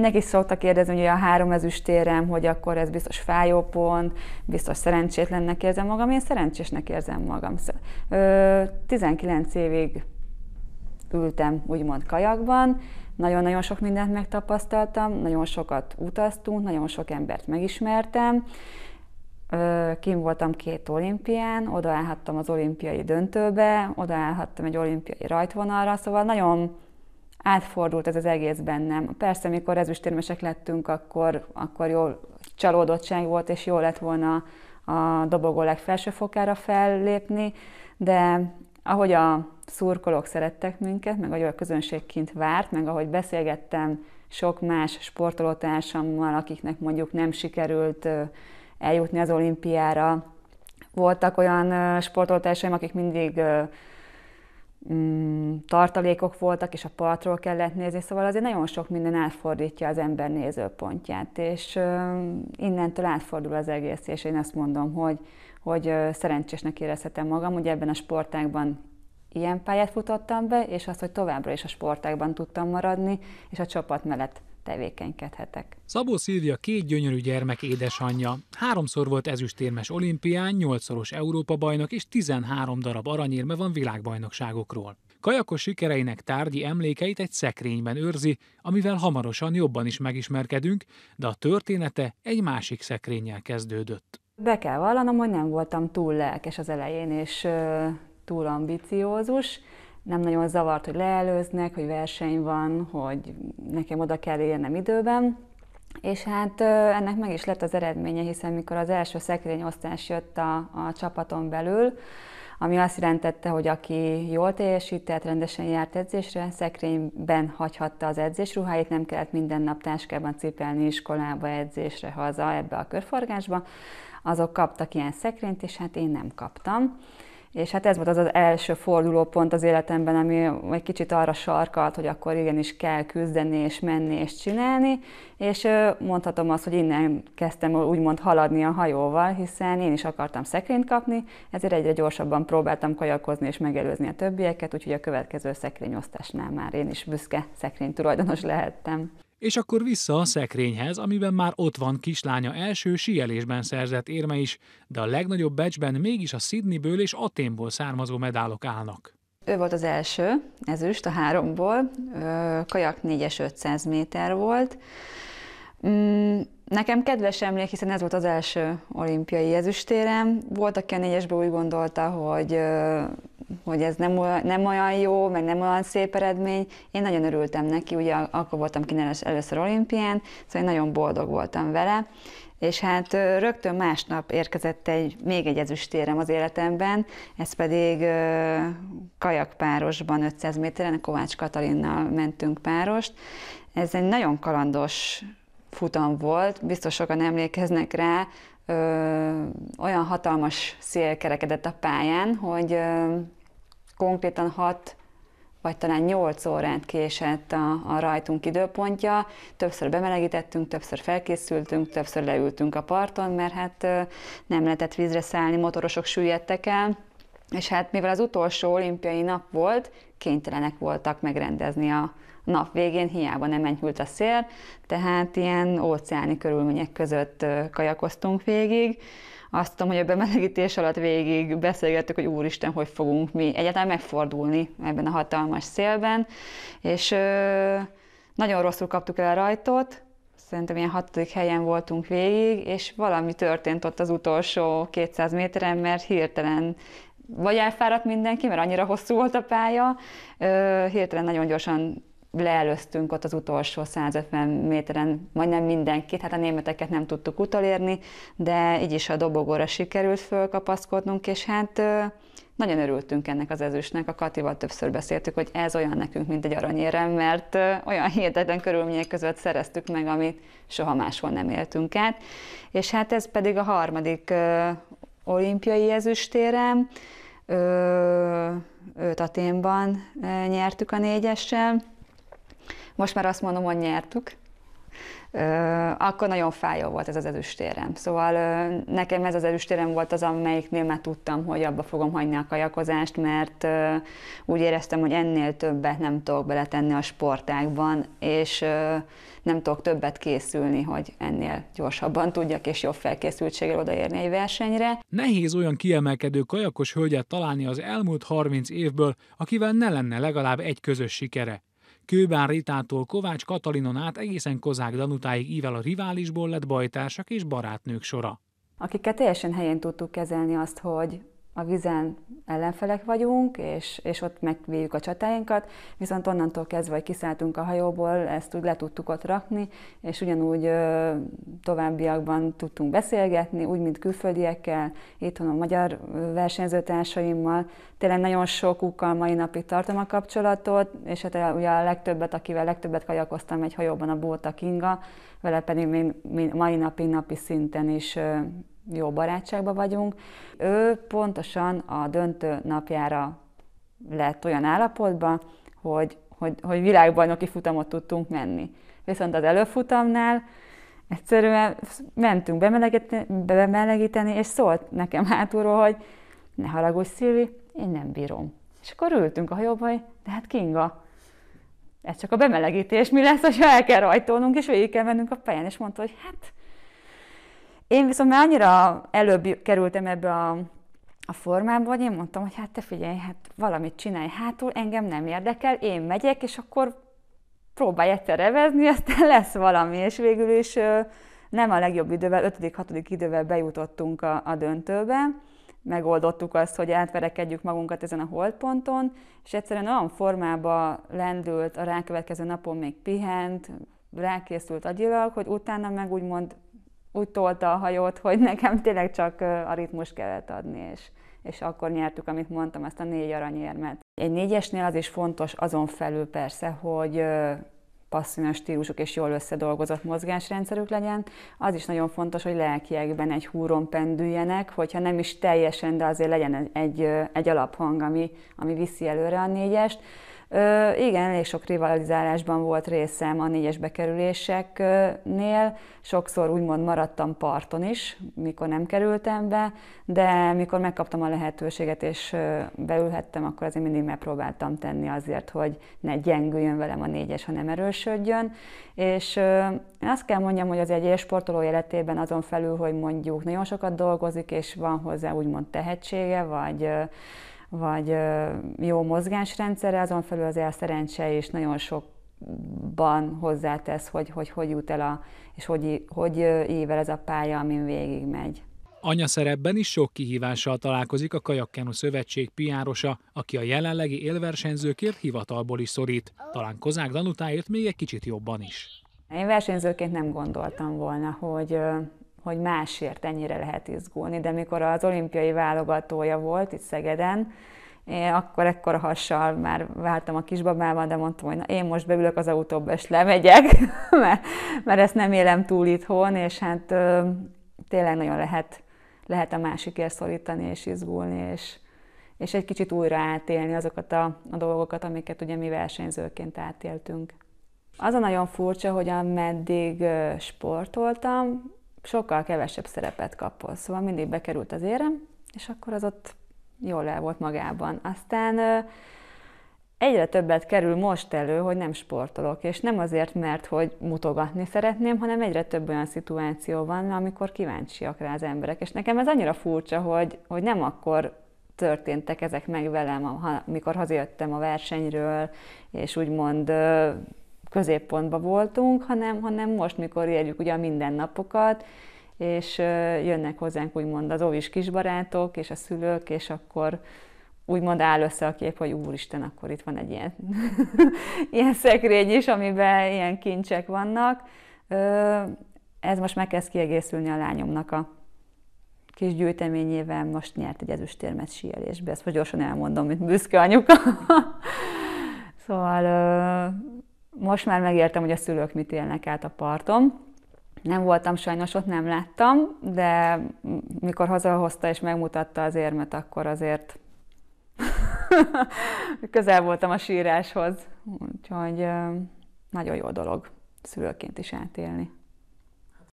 Mindenki szokta kérdezni, hogy a három ezüstérem, hogy akkor ez biztos fájó pont, biztos szerencsétlennek érzem magam. Én szerencsésnek érzem magam. Ö, 19 évig ültem úgymond kajakban, nagyon-nagyon sok mindent megtapasztaltam, nagyon sokat utaztunk, nagyon sok embert megismertem. Kim voltam két olimpián, odaállhattam az olimpiai döntőbe, odaállhattam egy olimpiai rajtvonalra, szóval nagyon átfordult ez az egész bennem. Persze, mikor ezüstérmesek lettünk, akkor, akkor jó csalódottság volt, és jó lett volna a dobogó legfelső fokára fellépni, de ahogy a szurkolók szerettek minket, meg ahogy a közönség kint várt, meg ahogy beszélgettem sok más sportolótársammal, akiknek mondjuk nem sikerült eljutni az olimpiára, voltak olyan sportolótársaim, akik mindig Mm, tartalékok voltak, és a partról kellett nézni, szóval azért nagyon sok minden átfordítja az ember nézőpontját, és innentől átfordul az egész, és én azt mondom, hogy, hogy szerencsésnek érezhetem magam, ugye ebben a sportákban ilyen pályát futottam be, és azt, hogy továbbra is a sportákban tudtam maradni, és a csapat mellett tevékenykedhetek. Szabó Szilvia két gyönyörű gyermek édesanyja. Háromszor volt ezüstérmes olimpián, nyolcszoros Európa-bajnok és 13 darab aranyérme van világbajnokságokról. Kajakos sikereinek tárgyi emlékeit egy szekrényben őrzi, amivel hamarosan jobban is megismerkedünk, de a története egy másik szekrényel kezdődött. Be kell vallanom, hogy nem voltam túl lelkes az elején, és túl ambiciózus nem nagyon zavart, hogy leelőznek, hogy verseny van, hogy nekem oda kell érnem időben. És hát ennek meg is lett az eredménye, hiszen mikor az első szekrényosztás jött a, a csapaton belül, ami azt jelentette, hogy aki jól teljesített, rendesen járt edzésre, szekrényben hagyhatta az edzésruháit, nem kellett minden nap táskában cipelni iskolába, edzésre, haza, ebbe a körforgásba. Azok kaptak ilyen szekrényt, és hát én nem kaptam. És hát ez volt az az első fordulópont az életemben, ami egy kicsit arra sarkalt, hogy akkor igenis kell küzdeni, és menni, és csinálni. És mondhatom azt, hogy innen kezdtem úgymond haladni a hajóval, hiszen én is akartam szekrényt kapni, ezért egyre gyorsabban próbáltam kajakozni és megelőzni a többieket, úgyhogy a következő szekrényosztásnál már én is büszke szekrény tulajdonos lehettem. És akkor vissza a szekrényhez, amiben már ott van kislánya első síelésben szerzett érme is, de a legnagyobb becsben mégis a Sydneyből és Aténból származó medálok állnak. Ő volt az első, ezüst a háromból, kajak 4-es 500 méter volt. Mm, Nekem kedves emlék, hiszen ez volt az első olimpiai ezüstérem. Volt, aki a négyesből úgy gondolta, hogy, hogy ez nem, nem olyan jó, meg nem olyan szép eredmény. Én nagyon örültem neki, ugye akkor voltam ki először olimpián, szóval én nagyon boldog voltam vele. És hát rögtön másnap érkezett egy, még egy ezüstérem az életemben, ez pedig kajakpárosban 500 méteren, Kovács Katalinnal mentünk párost. Ez egy nagyon kalandos futam volt, biztos sokan emlékeznek rá, ö, olyan hatalmas szél kerekedett a pályán, hogy ö, konkrétan hat vagy talán 8 órát késett a, a rajtunk időpontja. Többször bemelegítettünk, többször felkészültünk, többször leültünk a parton, mert hát ö, nem lehetett vízre szállni, motorosok süllyedtek el és hát mivel az utolsó olimpiai nap volt, kénytelenek voltak megrendezni a nap végén, hiába nem enyhült a szél, tehát ilyen óceáni körülmények között kajakoztunk végig. Azt tudom, hogy a bemelegítés alatt végig beszélgettük, hogy úristen, hogy fogunk mi egyáltalán megfordulni ebben a hatalmas szélben, és nagyon rosszul kaptuk el a rajtot, szerintem ilyen hatodik helyen voltunk végig, és valami történt ott az utolsó 200 méteren, mert hirtelen vagy elfáradt mindenki, mert annyira hosszú volt a pálya, hirtelen nagyon gyorsan leelőztünk ott az utolsó 150 méteren, majdnem mindenkit, hát a németeket nem tudtuk utolérni, de így is a dobogóra sikerült fölkapaszkodnunk, és hát nagyon örültünk ennek az ezüstnek, a Katival többször beszéltük, hogy ez olyan nekünk, mint egy aranyérem, mert olyan hihetetlen körülmények között szereztük meg, amit soha máshol nem éltünk át. És hát ez pedig a harmadik olimpiai ezüstérem, őt témban nyertük a négyessel. Most már azt mondom, hogy nyertük, akkor nagyon fájó volt ez az ezüstérem. Szóval nekem ez az ezüstérem volt az, amelyiknél már tudtam, hogy abba fogom hagyni a kajakozást, mert úgy éreztem, hogy ennél többet nem tudok beletenni a sportákban, és nem tudok többet készülni, hogy ennél gyorsabban tudjak és jobb felkészültséggel odaérni egy versenyre. Nehéz olyan kiemelkedő kajakos hölgyet találni az elmúlt 30 évből, akivel ne lenne legalább egy közös sikere. Kőbán Ritától Kovács Katalinon át egészen Kozák Danutáig ível a riválisból lett bajtársak és barátnők sora. Akikkel teljesen helyén tudtuk kezelni azt, hogy a vízen ellenfelek vagyunk, és, és ott megvédjük a csatáinkat, viszont onnantól kezdve, hogy kiszálltunk a hajóból, ezt úgy le tudtuk ott rakni, és ugyanúgy ö, továbbiakban tudtunk beszélgetni, úgy, mint külföldiekkel, itthon a magyar versenyzőtársaimmal. Tényleg nagyon sokukkal mai napig tartom a kapcsolatot, és hát ugye a legtöbbet, akivel legtöbbet kajakoztam egy hajóban a Bóta Kinga, vele pedig még mai napi napi szinten is ö, jó barátságban vagyunk. Ő pontosan a döntő napjára lett olyan állapotban, hogy, hogy, hogy világbajnoki futamot tudtunk menni. Viszont az előfutamnál egyszerűen mentünk bemelegíteni, bemelegíteni és szólt nekem hátulról, hogy ne haragudj, Szilvi, én nem bírom. És akkor ültünk a hajóba, hogy de hát Kinga, ez csak a bemelegítés, mi lesz, ha el kell rajtolnunk, és végig kell mennünk a pályán, és mondta, hogy hát én viszont már annyira előbb kerültem ebbe a, a formába, hogy én mondtam, hogy hát te figyelj, hát valamit csinálj hátul, engem nem érdekel, én megyek, és akkor próbálj egyszer revezni, aztán lesz valami, és végül is nem a legjobb idővel, 5.-6. idővel bejutottunk a, a döntőbe, megoldottuk azt, hogy átverekedjük magunkat ezen a holdponton, és egyszerűen olyan formába lendült a rákövetkező napon még pihent, rákészült agyilag, hogy utána meg úgymond úgy tolta a hajót, hogy nekem tényleg csak a ritmus kellett adni, és, és akkor nyertük, amit mondtam, ezt a négy aranyérmet. Egy négyesnél az is fontos azon felül persze, hogy passzínos stílusuk és jól összedolgozott mozgásrendszerük legyen. Az is nagyon fontos, hogy lelkiekben egy húron pendüljenek, hogyha nem is teljesen, de azért legyen egy, egy alaphang, ami, ami viszi előre a négyest. Ö, igen, elég sok rivalizálásban volt részem a négyes bekerüléseknél. Sokszor úgymond maradtam parton is, mikor nem kerültem be, de mikor megkaptam a lehetőséget és beülhettem, akkor azért mindig megpróbáltam tenni azért, hogy ne gyengüljön velem a négyes, hanem erősödjön. És ö, azt kell mondjam, hogy az egy sportoló életében azon felül, hogy mondjuk nagyon sokat dolgozik, és van hozzá úgymond tehetsége, vagy vagy jó mozgásrendszere, azon felül azért a szerencse is nagyon sokban hozzátesz, hogy, hogy hogy jut el a, és hogy, hogy ível ez a pálya, amin végigmegy. Anya szerepben is sok kihívással találkozik a Kajakkenu Szövetség piárosa, aki a jelenlegi élversenyzőkért hivatalból is szorít. Talán Kozák Danutáért még egy kicsit jobban is. Én versenyzőként nem gondoltam volna, hogy hogy másért ennyire lehet izgulni. De mikor az olimpiai válogatója volt itt Szegeden, én akkor ekkor hassal már váltam a kisbabával, de mondtam, hogy na, én most beülök az autóba, és lemegyek, mert, mert ezt nem élem túl itthon, és hát ö, tényleg nagyon lehet, lehet a másikért szorítani és izgulni, és, és egy kicsit újra átélni azokat a, a dolgokat, amiket ugye mi versenyzőként átéltünk. Az a nagyon furcsa, hogy ameddig sportoltam, sokkal kevesebb szerepet kapott. Szóval mindig bekerült az érem, és akkor az ott jól el volt magában. Aztán egyre többet kerül most elő, hogy nem sportolok, és nem azért, mert hogy mutogatni szeretném, hanem egyre több olyan szituáció van, amikor kíváncsiak rá az emberek. És nekem ez annyira furcsa, hogy, hogy nem akkor történtek ezek meg velem, amikor hazajöttem a versenyről, és úgymond középpontban voltunk, hanem, hanem most, mikor éljük ugye a mindennapokat, és jönnek hozzánk úgymond az óvis kisbarátok és a szülők, és akkor úgymond áll össze a kép, hogy úristen, akkor itt van egy ilyen, ilyen szekrény is, amiben ilyen kincsek vannak. Ez most megkezd kiegészülni a lányomnak a kis gyűjteményével, most nyert egy ezüstérmet síelésbe, ezt gyorsan elmondom, mint büszke anyuka. szóval most már megértem, hogy a szülők mit élnek át a parton. Nem voltam sajnos ott, nem láttam, de mikor hazahozta és megmutatta az érmet, akkor azért közel voltam a síráshoz. Úgyhogy nagyon jó dolog szülőként is átélni.